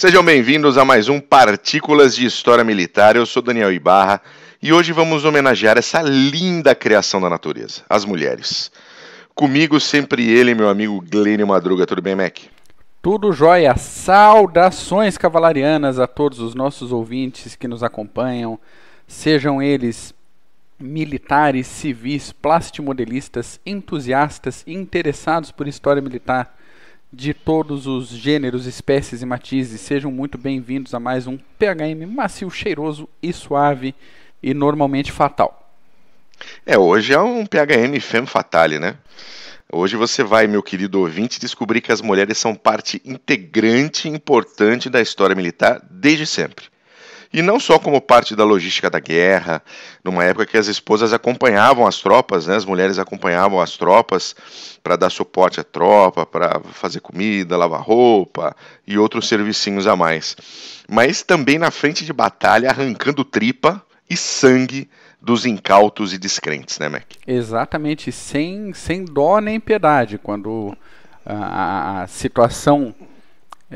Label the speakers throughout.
Speaker 1: Sejam bem-vindos a mais um Partículas de História Militar. Eu sou Daniel Ibarra e hoje vamos homenagear essa linda criação da natureza, as mulheres. Comigo sempre ele, meu amigo Glênio Madruga. Tudo bem, Mac?
Speaker 2: Tudo jóia. Saudações cavalarianas a todos os nossos ouvintes que nos acompanham, sejam eles militares, civis, plastimodelistas, entusiastas e interessados por história militar de todos os gêneros, espécies e matizes, sejam muito bem-vindos a mais um PHM macio, cheiroso e suave e normalmente fatal.
Speaker 1: É, hoje é um PHM femme fatale, né? Hoje você vai, meu querido ouvinte, descobrir que as mulheres são parte integrante e importante da história militar desde sempre e não só como parte da logística da guerra, numa época que as esposas acompanhavam as tropas, né, as mulheres acompanhavam as tropas para dar suporte à tropa, para fazer comida, lavar roupa e outros servicinhos a mais, mas também na frente de batalha arrancando tripa e sangue dos incautos e descrentes, né, Mac?
Speaker 2: Exatamente, sem, sem dó nem piedade, quando a, a situação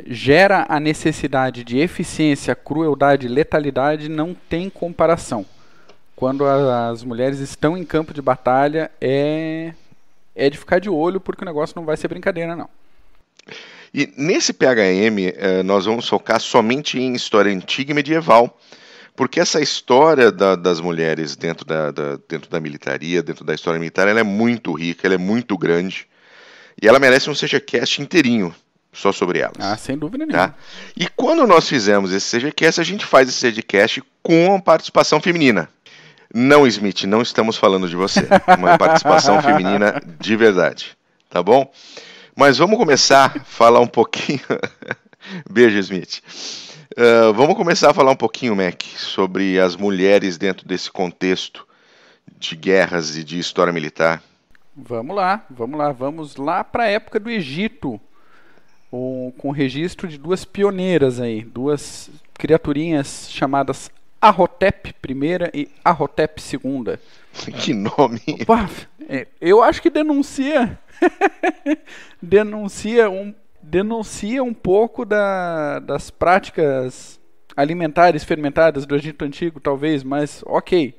Speaker 2: gera a necessidade de eficiência, crueldade, letalidade, não tem comparação. Quando a, as mulheres estão em campo de batalha, é, é de ficar de olho, porque o negócio não vai ser brincadeira, não.
Speaker 1: E nesse PHM, eh, nós vamos focar somente em história antiga e medieval, porque essa história da, das mulheres dentro da, da, dentro da militaria, dentro da história militar, ela é muito rica, ela é muito grande, e ela merece um cast inteirinho só sobre elas. Ah, sem dúvida nenhuma. Tá? E quando nós fizemos esse CGCast, a gente faz esse CGCast com a participação feminina. Não, Smith, não estamos falando de você. Uma participação feminina de verdade. Tá bom? Mas vamos começar a falar um pouquinho. Beijo, Smith. Uh, vamos começar a falar um pouquinho, Mac, sobre as mulheres dentro desse contexto de guerras e de história militar.
Speaker 2: Vamos lá, vamos lá, vamos lá para a época do Egito, um, com registro de duas pioneiras aí, duas criaturinhas chamadas Arhotep I e Arhotep II. Que nome! Opa, é, eu acho que denuncia denuncia um denuncia um pouco da, das práticas alimentares fermentadas do Egito Antigo, talvez, mas ok,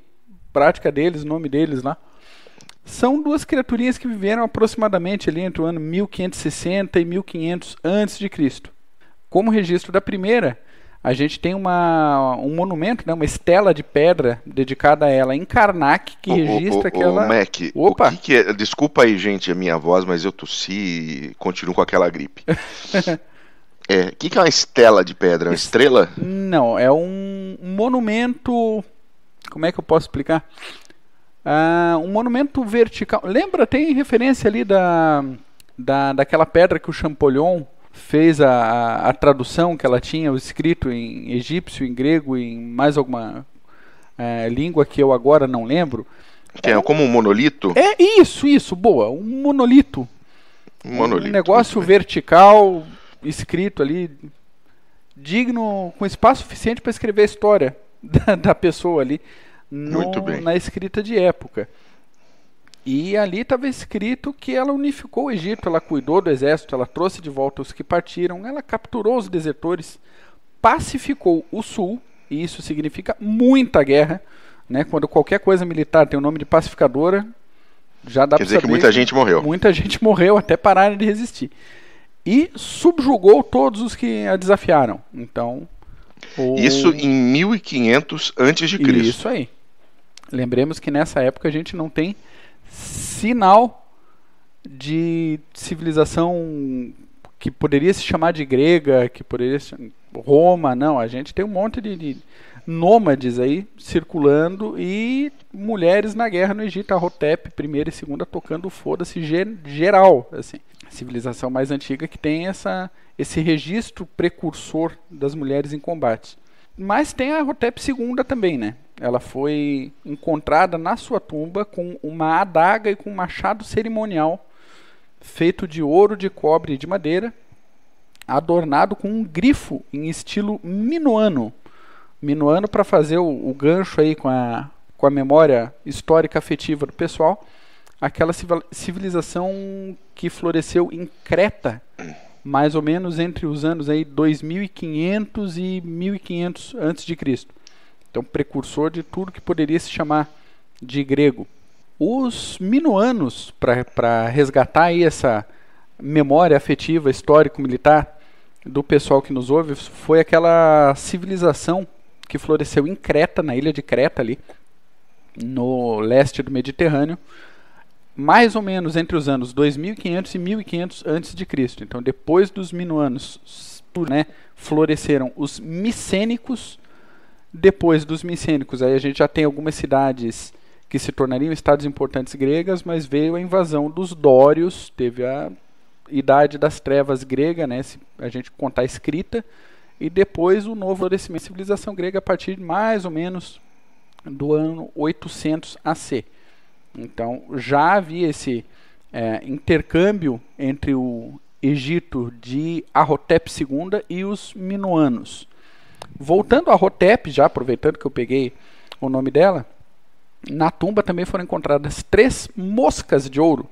Speaker 2: prática deles, nome deles lá. Né? são duas criaturinhas que viveram aproximadamente ali entre o ano 1560 e 1500 antes de Cristo. Como registro da primeira, a gente tem uma, um monumento, né, uma estela de pedra dedicada a ela em Karnak, que o, registra o, ela. O Mac,
Speaker 1: Opa. O que, que é? Desculpa aí, gente, a minha voz, mas eu tossi e continuo com aquela gripe. é, o que, que é uma estela de pedra? Uma estrela?
Speaker 2: Não, é um monumento. Como é que eu posso explicar? Ah, um monumento vertical. Lembra, tem referência ali da, da, daquela pedra que o Champollion fez a, a, a tradução que ela tinha, o escrito em egípcio, em grego, em mais alguma é, língua que eu agora não lembro.
Speaker 1: Que é como um monolito?
Speaker 2: É isso, isso, boa, um monolito. Um monolito. Um negócio vertical, escrito ali, digno, com espaço suficiente para escrever a história da, da pessoa ali no, na escrita de época. E ali estava escrito que ela unificou o Egito, ela cuidou do exército, ela trouxe de volta os que partiram, ela capturou os desertores, pacificou o sul, e isso significa muita guerra. Né? Quando qualquer coisa militar tem o nome de pacificadora, já dá para saber. Quer dizer que muita gente morreu. Muita gente morreu até pararem de resistir. E subjugou todos os que a desafiaram. Então. O... Isso
Speaker 1: em 1500 antes de Cristo. Isso
Speaker 2: aí. Lembremos que nessa época a gente não tem sinal de civilização que poderia se chamar de grega, que poderia se... Roma, não. A gente tem um monte de, de nômades aí circulando e mulheres na guerra no Egito, a Hotep, primeira e segunda, tocando foda-se geral, assim. A civilização mais antiga que tem essa, esse registro precursor das mulheres em combate. Mas tem a Hotep II também, né? Ela foi encontrada na sua tumba com uma adaga e com um machado cerimonial feito de ouro, de cobre e de madeira, adornado com um grifo em estilo minuano. minoano para fazer o, o, gancho aí com a, com a memória histórica afetiva do pessoal, aquela civilização que floresceu em Creta, mais ou menos entre os anos aí 2500 e 1500 antes de Cristo então, precursor de tudo que poderia se chamar de grego. Os minoanos para resgatar aí essa memória afetiva, histórico-militar do pessoal que nos ouve, foi aquela civilização que floresceu em Creta, na ilha de Creta ali, no leste do Mediterrâneo, mais ou menos entre os anos 2500 e 1500 antes de Cristo. Então, depois dos minoanos né, floresceram os micênicos depois dos micênicos, aí a gente já tem algumas cidades que se tornariam estados importantes gregas, mas veio a invasão dos dórios, teve a idade das trevas grega, né, se a gente contar a escrita, e depois o novo florescimento da civilização grega a partir de mais ou menos do ano 800 AC. Então já havia esse é, intercâmbio entre o Egito de Arhotep II e os Minoanos. Voltando a Rotep, já aproveitando que eu peguei o nome dela, na tumba também foram encontradas três moscas de ouro,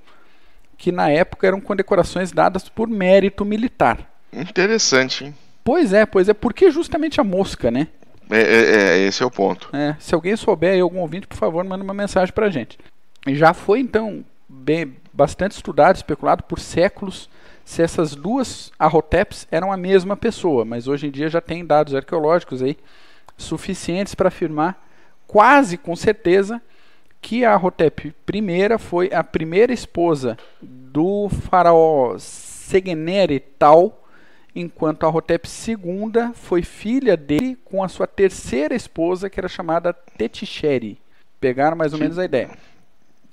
Speaker 2: que na época eram condecorações dadas por mérito militar.
Speaker 1: Interessante, hein?
Speaker 2: Pois é, pois é. porque justamente a mosca, né?
Speaker 1: É, é, é esse é o ponto.
Speaker 2: É, se alguém souber, algum ouvinte, por favor, manda uma mensagem pra gente. Já foi, então, bem, bastante estudado, especulado por séculos, se essas duas Arroteps eram a mesma pessoa, mas hoje em dia já tem dados arqueológicos aí suficientes para afirmar quase com certeza que a Arhotep I foi a primeira esposa do faraó Segeneri Tal, enquanto a Arhotep II foi filha dele com a sua terceira esposa, que era chamada Tetixeri. Pegaram mais ou sim. menos a ideia.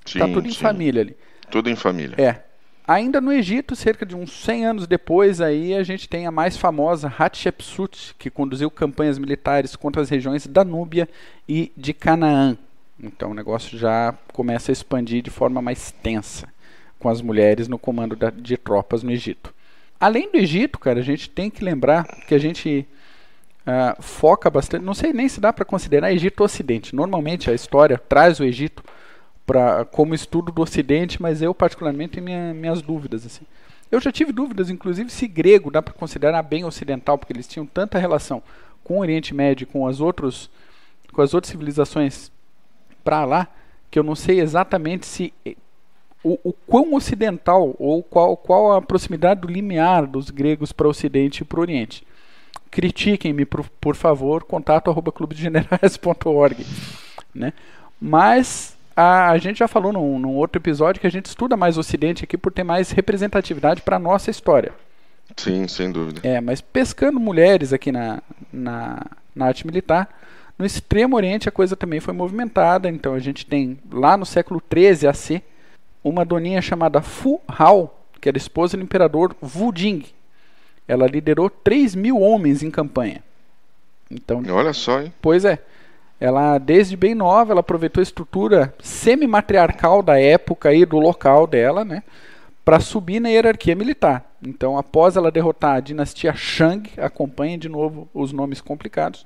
Speaker 1: Está tá tudo em sim. família ali. Tudo em família.
Speaker 2: É. Ainda no Egito, cerca de uns 100 anos depois, aí a gente tem a mais famosa Hatshepsut, que conduziu campanhas militares contra as regiões da Núbia e de Canaã. Então o negócio já começa a expandir de forma mais tensa, com as mulheres no comando da, de tropas no Egito. Além do Egito, cara, a gente tem que lembrar que a gente uh, foca bastante. Não sei nem se dá para considerar Egito Ocidente. Normalmente a história traz o Egito como estudo do Ocidente, mas eu particularmente tenho minha, minhas dúvidas. Assim. Eu já tive dúvidas, inclusive, se grego dá para considerar bem ocidental, porque eles tinham tanta relação com o Oriente Médio, com as outros, com as outras civilizações para lá, que eu não sei exatamente se eh, o, o quão ocidental ou qual, qual a proximidade do limiar dos gregos para o Ocidente e para o Oriente. Critiquem-me, por, por favor, contato Né? Mas a, a gente já falou num, num, outro episódio que a gente estuda mais o Ocidente aqui por ter mais representatividade para a nossa história.
Speaker 1: Sim, sem dúvida.
Speaker 2: É, mas pescando mulheres aqui na, na, na arte militar, no Extremo Oriente a coisa também foi movimentada, então a gente tem lá no século 13 AC uma doninha chamada Fu Hao, que era esposa do imperador Wu Jing. Ela liderou 3 mil homens em campanha. Então, Olha só, hein? Pois é. Ela, desde bem nova, ela aproveitou a estrutura semi-matriarcal da época e do local dela, né? Para subir na hierarquia militar. Então, após ela derrotar a dinastia Shang, acompanha de novo os nomes complicados,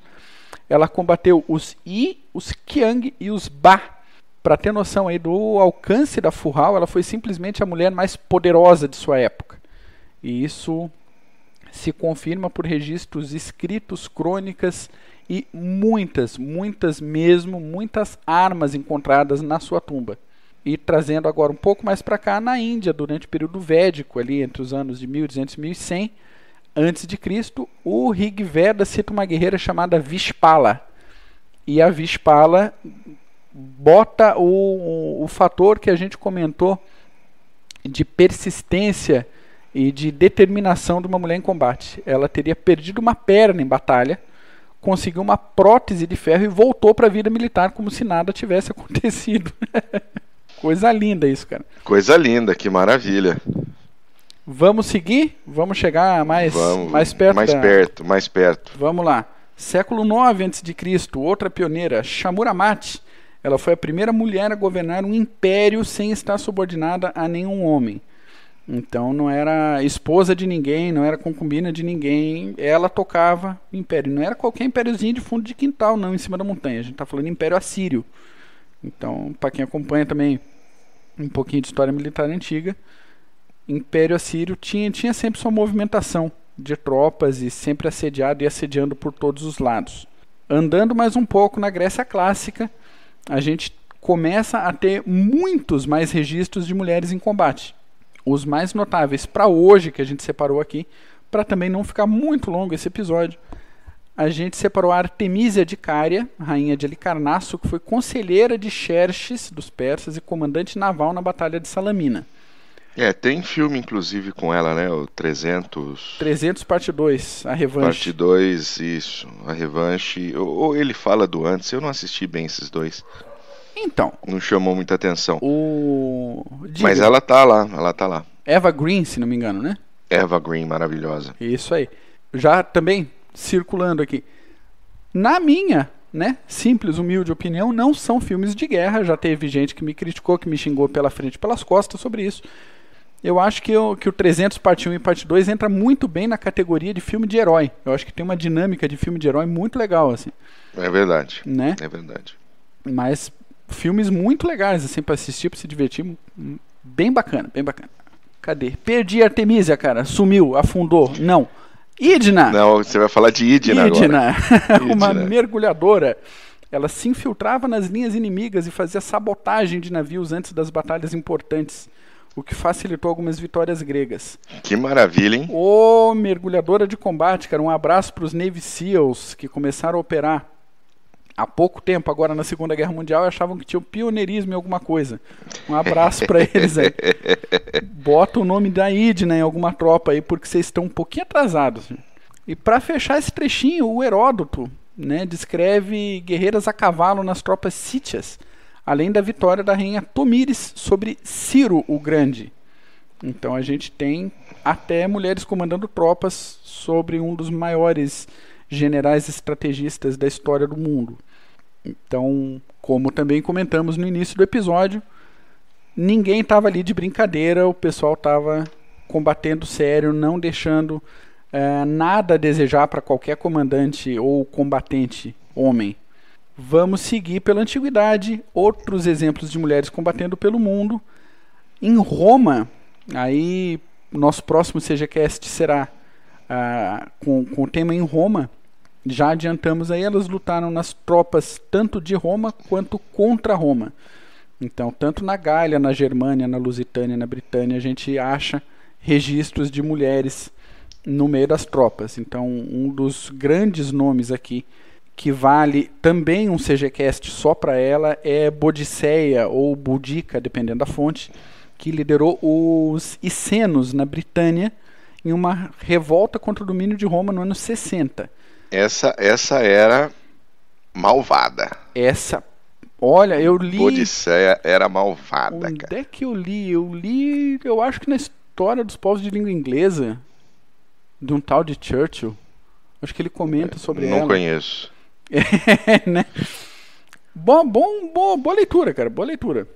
Speaker 2: ela combateu os Yi, os Qiang e os Ba. Para ter noção aí do alcance da Furral, ela foi simplesmente a mulher mais poderosa de sua época. E isso se confirma por registros escritos, crônicas e muitas, muitas mesmo, muitas armas encontradas na sua tumba. E trazendo agora um pouco mais para cá, na Índia, durante o período védico, ali entre os anos de 1200 e 1100 antes de Cristo, o Rig Veda cita uma guerreira chamada Vispala. E a Vispala bota o, o, o fator que a gente comentou de persistência e de determinação de uma mulher em combate. Ela teria perdido uma perna em batalha conseguiu uma prótese de ferro e voltou para a vida militar como se nada tivesse acontecido. Coisa linda isso, cara.
Speaker 1: Coisa linda, que maravilha.
Speaker 2: Vamos seguir? Vamos chegar mais, Vamos, mais perto? Mais da... perto,
Speaker 1: mais perto.
Speaker 2: Vamos lá. Século antes de cristo outra pioneira, Shamuramati. Ela foi a primeira mulher a governar um império sem estar subordinada a nenhum homem. Então não era esposa de ninguém, não era concubina de ninguém. Ela tocava império. Não era qualquer impériozinho de fundo de quintal, não, em cima da montanha. A gente está falando império assírio. Então, para quem acompanha também um pouquinho de história militar antiga, império assírio tinha, tinha sempre sua movimentação de tropas e sempre assediado e assediando por todos os lados. Andando mais um pouco na Grécia clássica, a gente começa a ter muitos mais registros de mulheres em combate os mais notáveis para hoje que a gente separou aqui, para também não ficar muito longo esse episódio. A gente separou a Artemisia de Cária, rainha de Helicarnasso, que foi conselheira de Xerxes dos persas e comandante naval na Batalha de Salamina.
Speaker 1: É, tem filme inclusive com ela, né? O 300.
Speaker 2: 300 parte 2, a revanche. Parte
Speaker 1: 2, isso, a revanche. Ou, ou ele fala do antes, eu não assisti bem esses dois. Então. Não chamou muita atenção.
Speaker 2: O... Diga, Mas ela
Speaker 1: tá lá, ela tá lá.
Speaker 2: Eva Green, se não me engano, né?
Speaker 1: Eva Green, maravilhosa.
Speaker 2: Isso aí. Já também circulando aqui. Na minha, né, simples, humilde opinião, não são filmes de guerra. Já teve gente que me criticou, que me xingou pela frente e pelas costas sobre isso. Eu acho que, eu, que o 300 parte 1 e parte 2 entra muito bem na categoria de filme de herói. Eu acho que tem uma dinâmica de filme de herói muito legal, assim.
Speaker 1: É verdade. Né? É verdade.
Speaker 2: Mas filmes muito legais, assim, pra assistir, pra se divertir. Bem bacana, bem bacana. Cadê? Perdi Artemisia, cara. Sumiu, afundou. Não. Idna!
Speaker 1: Não, você vai falar de Idna, Idna. agora.
Speaker 2: Idna, uma mergulhadora. Ela se infiltrava nas linhas inimigas e fazia sabotagem de navios antes das batalhas importantes, o que facilitou algumas vitórias gregas.
Speaker 1: Que maravilha, hein?
Speaker 2: Ô, mergulhadora de combate, cara. Um abraço para os Navy SEALs que começaram a operar há pouco tempo, agora na Segunda Guerra Mundial, achavam que tinha pioneirismo em alguma coisa. Um abraço para eles aí. Bota o nome da Idna em alguma tropa aí, porque vocês estão um pouquinho atrasados. E para fechar esse trechinho, o Heródoto né, descreve guerreiras a cavalo nas tropas sítias, além da vitória da rainha Tomires sobre Ciro o Grande. Então a gente tem até mulheres comandando tropas sobre um dos maiores generais estrategistas da história do mundo. Então, como também comentamos no início do episódio, ninguém estava ali de brincadeira, o pessoal estava combatendo sério, não deixando eh, nada a desejar para qualquer comandante ou combatente homem. Vamos seguir pela antiguidade, outros exemplos de mulheres combatendo pelo mundo. Em Roma, aí nosso próximo CGCast será ah, com, com o tema em Roma já adiantamos aí, elas lutaram nas tropas tanto de Roma quanto contra Roma. Então, tanto na Gália, na Germânia, na Lusitânia, na Britânia, a gente acha registros de mulheres no meio das tropas. Então, um dos grandes nomes aqui que vale também um CGCast só para ela é Bodiceia ou Boudica, dependendo da fonte, que liderou os Essenos na Britânia em uma revolta contra o domínio de Roma no ano 60.
Speaker 1: Essa, essa era malvada.
Speaker 2: Essa. Olha, eu li.
Speaker 1: Odisseia era malvada,
Speaker 2: Onde cara. Onde é que eu li? Eu li, eu acho que na história dos povos de língua inglesa, de um tal de Churchill. Acho que ele comenta é, sobre Não ela. Não
Speaker 1: conheço. É,
Speaker 2: né? Bom, bom, boa, boa leitura, cara. Boa leitura.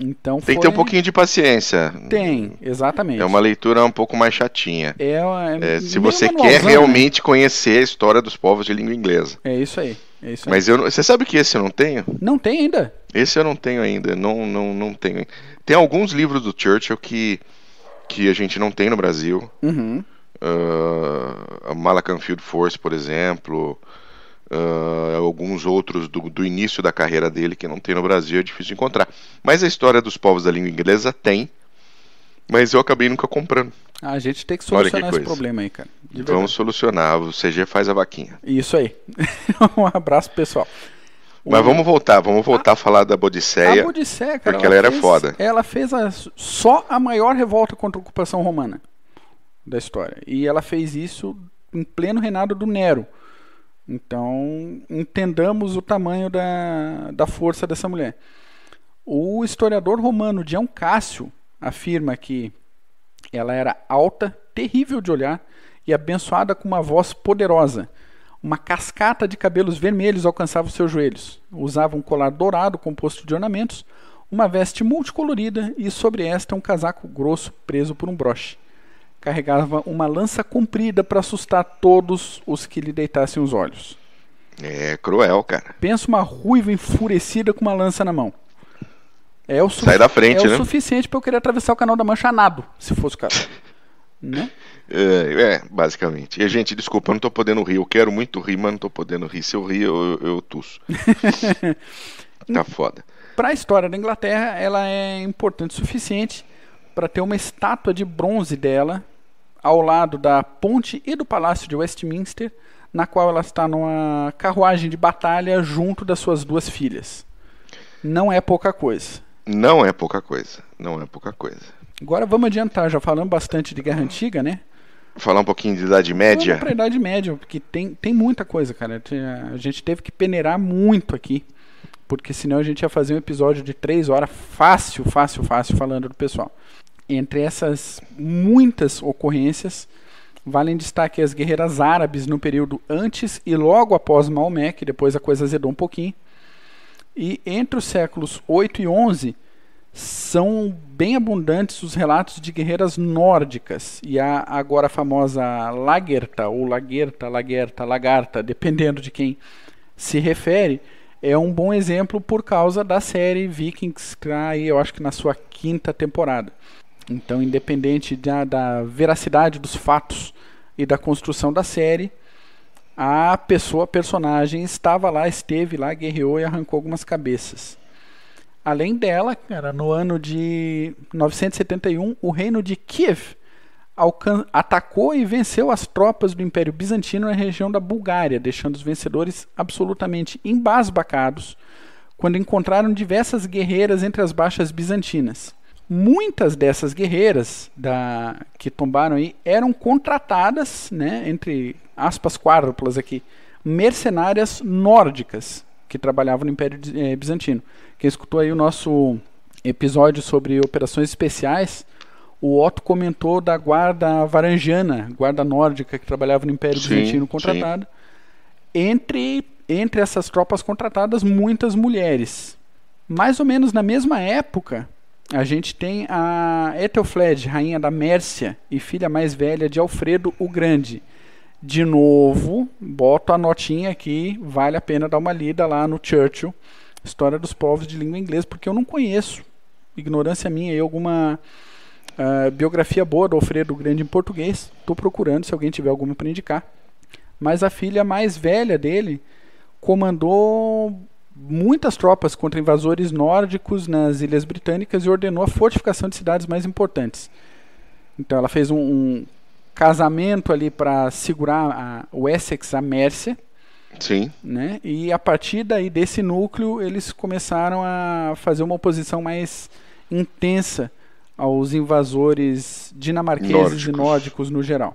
Speaker 2: Então Tem foi... que ter um pouquinho
Speaker 1: de paciência. Tem, exatamente. É uma leitura um pouco mais chatinha.
Speaker 2: É, é, é se você quer né? realmente
Speaker 1: conhecer a história dos povos de língua inglesa. É isso aí. É isso aí. Mas eu, você sabe que esse eu não tenho? Não tem ainda. Esse eu não tenho ainda. Não, não, não tenho. Tem alguns livros do Churchill que, que a gente não tem no Brasil. Uhum. Uh, Field Force, por exemplo. Uh, alguns outros do, do, início da carreira dele que não tem no Brasil é difícil encontrar. Mas a história dos povos da língua inglesa tem, mas eu acabei nunca comprando.
Speaker 2: A gente tem que solucionar que esse problema aí, cara. Vamos
Speaker 1: solucionar, o CG faz a vaquinha.
Speaker 2: Isso aí. um abraço, pessoal. Mas vamos
Speaker 1: voltar, vamos voltar a, a falar da Bodiceia. A Bodiceia, cara. Porque ela, ela era fez, foda.
Speaker 2: Ela fez a, só a maior revolta contra a ocupação romana da história. E ela fez isso em pleno reinado do Nero. Então, entendamos o tamanho da, da força dessa mulher. O historiador romano Dion Cássio afirma que ela era alta, terrível de olhar e abençoada com uma voz poderosa. Uma cascata de cabelos vermelhos alcançava os seus joelhos. Usava um colar dourado composto de ornamentos, uma veste multicolorida e sobre esta um casaco grosso preso por um broche carregava uma lança comprida para assustar todos os que lhe deitassem os olhos.
Speaker 1: É cruel, cara.
Speaker 2: Pensa uma ruiva enfurecida com uma lança na mão. É o Sai da frente, é né? o suficiente para eu querer atravessar o canal da Mancha nado, se fosse o caso. né?
Speaker 1: É, é, basicamente. E, gente, desculpa, eu não tô podendo rir. Eu quero muito rir, mas não tô podendo rir. Se eu rir, eu, eu tuço. tá foda.
Speaker 2: Para a história da Inglaterra, ela é importante o suficiente para ter uma estátua de bronze dela ao lado da ponte e do Palácio de Westminster, na qual ela está numa carruagem de batalha junto das suas
Speaker 1: duas filhas. Não é pouca coisa. Não é pouca coisa. Não é pouca coisa.
Speaker 2: Agora vamos adiantar, já falamos bastante de Guerra Antiga, né?
Speaker 1: Falar um pouquinho de Idade Média? Vamos para
Speaker 2: Idade Média, porque tem, tem muita coisa, cara. A gente teve que peneirar muito aqui, porque senão a gente ia fazer um episódio de três horas fácil, fácil, fácil, falando do pessoal. Entre essas muitas ocorrências, valem destaque as guerreiras árabes no período antes e logo após Maomé, que depois a coisa azedou um pouquinho. E entre os séculos 8 e 11 são bem abundantes os relatos de guerreiras nórdicas e a agora famosa Lagerta ou Lagerta, Lagerta, Lagarta, dependendo de quem se refere, é um bom exemplo por causa da série Vikings que está aí, eu acho que na sua quinta temporada. Então, independente da, da veracidade dos fatos e da construção da série, a pessoa, a personagem, estava lá, esteve lá, guerreou e arrancou algumas cabeças. Além dela, cara, no ano de 971, o reino de Kiev atacou e venceu as tropas do Império Bizantino na região da Bulgária, deixando os vencedores absolutamente embasbacados quando encontraram diversas guerreiras entre as baixas bizantinas. Muitas dessas guerreiras da, que tombaram aí eram contratadas, né, entre aspas quádruplas aqui, mercenárias nórdicas que trabalhavam no Império eh, Bizantino. Quem escutou aí o nosso episódio sobre operações especiais, o Otto comentou da guarda varangiana, guarda nórdica que trabalhava no Império sim, Bizantino contratada. Entre, entre essas tropas contratadas, muitas mulheres. Mais ou menos na mesma época, a gente tem a Ethelfled, rainha da Mércia e filha mais velha de Alfredo o Grande. De novo, boto a notinha aqui, vale a pena dar uma lida lá no Churchill, História dos Povos de Língua Inglesa, porque eu não conheço, ignorância minha aí alguma uh, biografia boa do Alfredo o Grande em português. Estou procurando, se alguém tiver alguma para indicar. Mas a filha mais velha dele comandou muitas tropas contra invasores nórdicos nas Ilhas Britânicas e ordenou a fortificação de cidades mais importantes. Então ela fez um, um casamento ali para segurar a, o Essex a Mércia. Sim. Né? E a partir daí desse núcleo eles começaram a fazer uma oposição mais intensa aos invasores dinamarqueses nórdicos. e nórdicos no geral.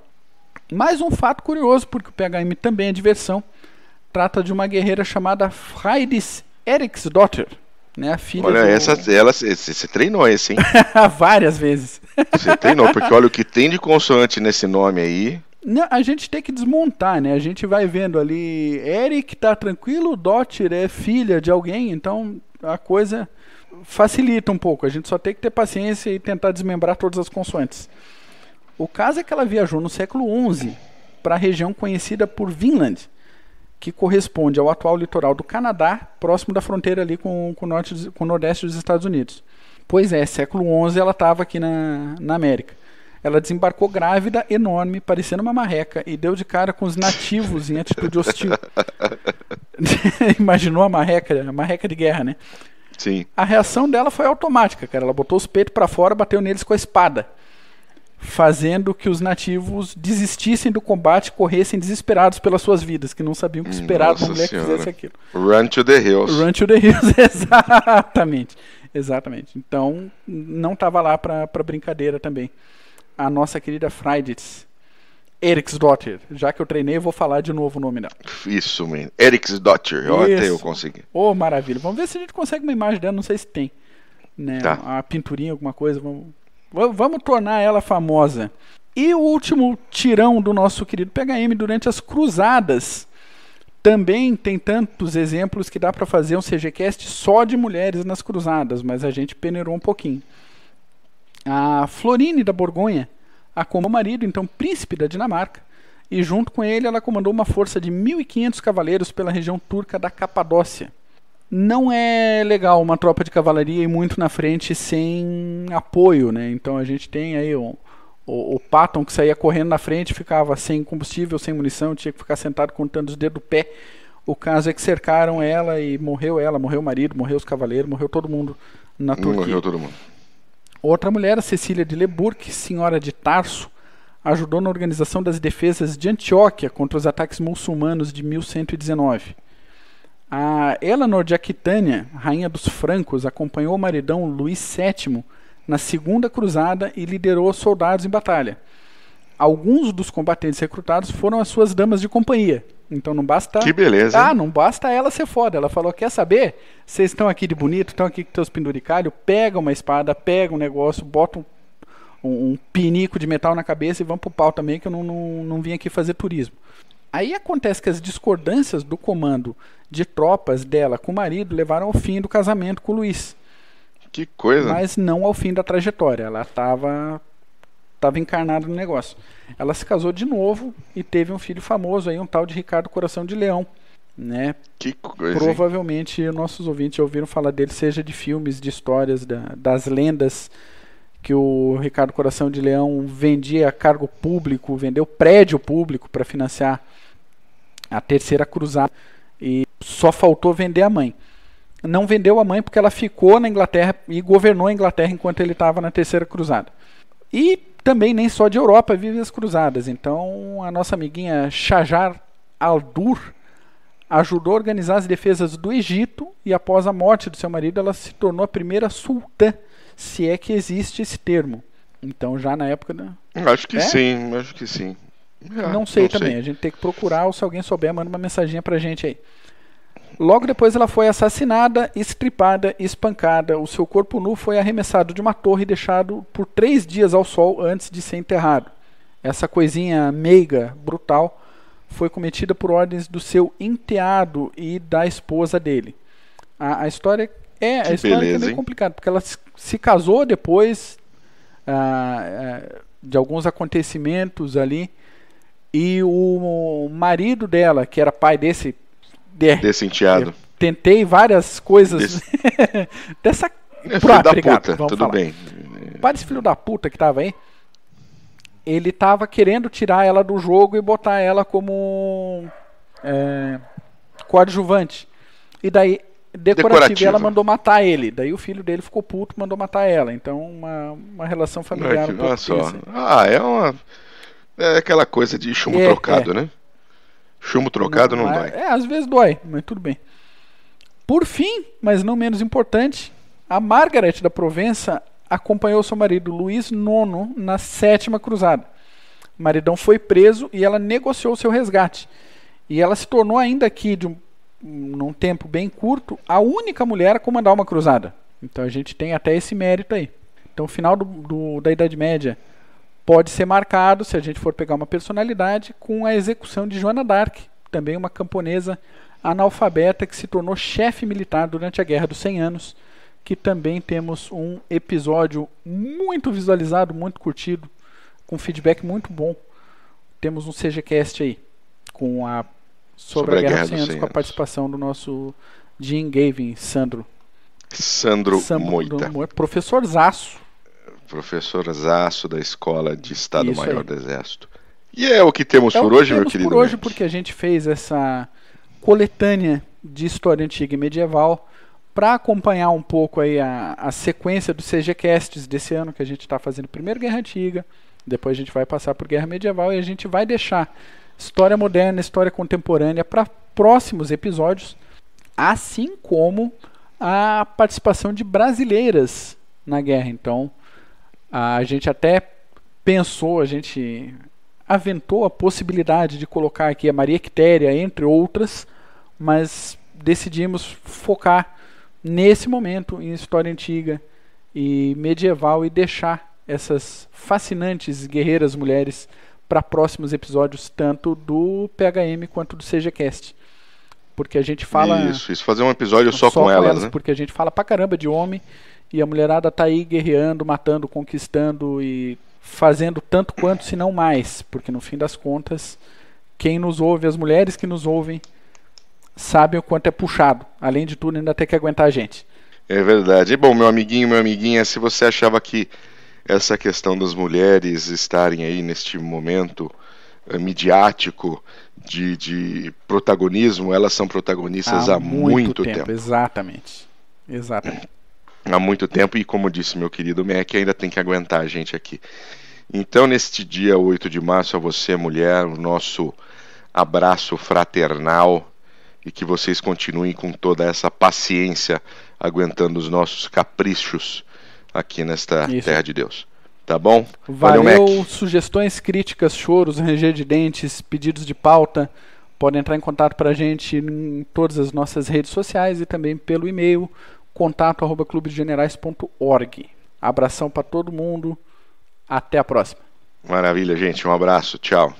Speaker 2: Mais um fato curioso, porque o PHM também é diversão trata de uma guerreira chamada Freydis Eriksdottir. Né, a filha olha, do... essa,
Speaker 1: ela, você treinou esse, hein?
Speaker 2: Várias
Speaker 1: vezes. Você treinou, porque olha o que tem de consoante nesse nome aí.
Speaker 2: Não, a gente tem que desmontar, né? A gente vai vendo ali. Eric tá tranquilo, Dotter é filha de alguém, então a coisa facilita um pouco. A gente só tem que ter paciência e tentar desmembrar todas as consoantes. O caso é que ela viajou no século XI para a região conhecida por Vinland, que corresponde ao atual litoral do Canadá, próximo da fronteira ali com, com, o, norte, com o nordeste dos Estados Unidos. Pois é, século XI ela estava aqui na, na América. Ela desembarcou grávida, enorme, parecendo uma marreca, e deu de cara com os nativos em atitude hostil. Imaginou a marreca, a marreca de guerra, né? Sim. A reação dela foi automática, cara. Ela botou os peitos para fora, bateu neles com a espada fazendo que os nativos desistissem do combate, corressem desesperados pelas suas vidas, que não sabiam o que hum, esperar Nossa uma mulher senhora. que fizesse aquilo.
Speaker 1: Run to the hills. Run to the hills, exatamente.
Speaker 2: Exatamente. Então, não estava lá para brincadeira também. A nossa querida Fridays, Dotter. Já que eu treinei, eu vou falar de novo o nome dela.
Speaker 1: Isso, man. Eriksdotter. Até eu consegui.
Speaker 2: Ô, oh, maravilha. Vamos ver se a gente consegue uma imagem dela. Não sei se tem. Né? Tá. A pinturinha, alguma coisa. Vamos Vamos tornar ela famosa. E o último tirão do nosso querido PHM durante as cruzadas. Também tem tantos exemplos que dá para fazer um CGCast só de mulheres nas cruzadas, mas a gente peneirou um pouquinho. A Florine da Borgonha a o marido, então príncipe da Dinamarca, e junto com ele ela comandou uma força de 1.500 cavaleiros pela região turca da Capadócia não é legal uma tropa de cavalaria ir muito na frente sem apoio, né? Então a gente tem aí um, o, o Patton que saía correndo na frente, ficava sem combustível, sem munição, tinha que ficar sentado contando os dedos do pé. O caso é que cercaram ela e morreu ela, morreu o marido, morreu os cavaleiros, morreu todo mundo na Turquia. Morreu todo mundo. Outra mulher, Cecília de Leburg, senhora de Tarso, ajudou na organização das defesas de Antioquia contra os ataques muçulmanos de 1119. A Eleanor de Aquitânia, rainha dos francos, acompanhou o maridão Luís VII na Segunda Cruzada e liderou soldados em batalha. Alguns dos combatentes recrutados foram as suas damas de companhia. Então não basta. Que beleza. Ah, não basta ela ser foda. Ela falou: quer saber? Vocês estão aqui de bonito, estão aqui com teus penduricalhos, pega uma espada, pega um negócio, bota um, um, um, pinico de metal na cabeça e vão pro pau também, que eu não, não, não vim aqui fazer turismo. Aí acontece que as discordâncias do comando de tropas dela com o marido levaram ao fim do casamento com o Luiz. Que coisa! Mas não ao fim da trajetória. Ela estava estava encarnada no negócio. Ela se casou de novo e teve um filho famoso aí, um tal de Ricardo Coração de Leão, né? Que coisa, Provavelmente hein? nossos ouvintes já ouviram falar dele, seja de filmes, de histórias, da, das lendas que o Ricardo Coração de Leão vendia cargo público, vendeu prédio público para financiar a terceira cruzada só faltou vender a mãe. Não vendeu a mãe porque ela ficou na Inglaterra e governou a Inglaterra enquanto ele estava na Terceira Cruzada. E também nem só de Europa vive as cruzadas. Então a nossa amiguinha Shajar al-Dur ajudou a organizar as defesas do Egito e após a morte do seu marido ela se tornou a primeira sultã, se é que existe esse termo. Então já na época da...
Speaker 1: Acho que é? sim, acho que sim. Ah, não é, sei não também, sei. a
Speaker 2: gente tem que procurar ou se alguém souber manda uma para pra gente aí. Logo depois ela foi assassinada, estripada, espancada. O seu corpo nu foi arremessado de uma torre e deixado por três dias ao sol antes de ser enterrado. Essa coisinha meiga, brutal, foi cometida por ordens do seu enteado e da esposa dele. A, a história é, a história beleza, é meio complicada, porque ela se casou depois ah, ah, de alguns acontecimentos ali. E o marido dela, que era pai desse
Speaker 1: de, é. desse enteado.
Speaker 2: Tentei várias coisas desse... dessa é, filho da puta, tudo falar. bem. Para esse filho da puta que tava aí, ele tava querendo tirar ela do jogo e botar ela como é, coadjuvante. E daí, decorativa, decorativa, ela mandou matar ele. Daí o filho dele ficou puto mandou matar ela. Então, uma, uma relação familiar. um só. Ah, é uma.
Speaker 1: É aquela coisa de chumbo é, trocado, é. né? Chumbo trocado não, não dói.
Speaker 2: É, às vezes dói, mas tudo bem. Por fim, mas não menos importante, a Margaret da Provença acompanhou seu marido Luís IX na sétima cruzada. O maridão foi preso e ela negociou seu resgate. E ela se tornou ainda aqui, de um, num tempo bem curto, a única mulher a comandar uma cruzada. Então a gente tem até esse mérito aí. Então, final do, do da Idade Média, pode ser marcado, se a gente for pegar uma personalidade, com a execução de Joana d'Arc, também uma camponesa analfabeta que se tornou chefe militar durante a Guerra dos 100 Anos, que também temos um episódio muito visualizado, muito curtido, com feedback muito bom. Temos um CGCast aí, com a sobre, sobre a Guerra, dos 100 anos, anos, com a participação do nosso Jim Gavin, Sandro.
Speaker 1: Sandro, Sandro Moita.
Speaker 2: Professor Zaço
Speaker 1: Professor Zaço da Escola de Estado Isso Maior aí. do Exército. E é o que temos é por hoje, temos meu querido. por hoje,
Speaker 2: porque a gente fez essa coletânea de história antiga e medieval para acompanhar um pouco aí a, a sequência dos CGCasts desse ano, que a gente está fazendo primeiro Guerra Antiga, depois a gente vai passar por Guerra Medieval e a gente vai deixar história moderna, história contemporânea para próximos episódios, assim como a participação de brasileiras na guerra. Então, a gente até pensou, a gente aventou a possibilidade de colocar aqui a Maria Quitéria, entre outras, mas decidimos focar nesse momento em história antiga e medieval e deixar essas fascinantes guerreiras mulheres para próximos episódios, tanto do PHM quanto do CGCast. Porque a gente fala. Isso, isso,
Speaker 1: fazer um episódio só, só com, com elas, elas, né?
Speaker 2: Porque a gente fala pra caramba de homem e a mulherada tá aí guerreando, matando, conquistando e fazendo tanto quanto, se não mais. Porque no fim das contas, quem nos ouve, as mulheres que nos ouvem, sabem o quanto é puxado. Além de tudo, ainda tem que aguentar a gente.
Speaker 1: É verdade. E bom, meu amiguinho, minha amiguinha, se você achava que essa questão das mulheres estarem aí neste momento eh, midiático de, de, protagonismo, elas são protagonistas há, há muito, muito tempo. tempo.
Speaker 2: Exatamente. Exatamente
Speaker 1: há muito tempo, e como disse meu querido Mac, ainda tem que aguentar a gente aqui. Então, neste dia 8 de março, a você, mulher, o nosso abraço fraternal e que vocês continuem com toda essa paciência, aguentando os nossos caprichos aqui nesta Isso. terra de Deus. Tá bom? Valeu, Valeu
Speaker 2: sugestões, críticas, choros, ranger de dentes, pedidos de pauta. Podem entrar em contato para a gente em todas as nossas redes sociais e também pelo e-mail contato@clubedegenerais.org. Abração para todo mundo. Até a próxima.
Speaker 1: Maravilha, gente. Um abraço. Tchau.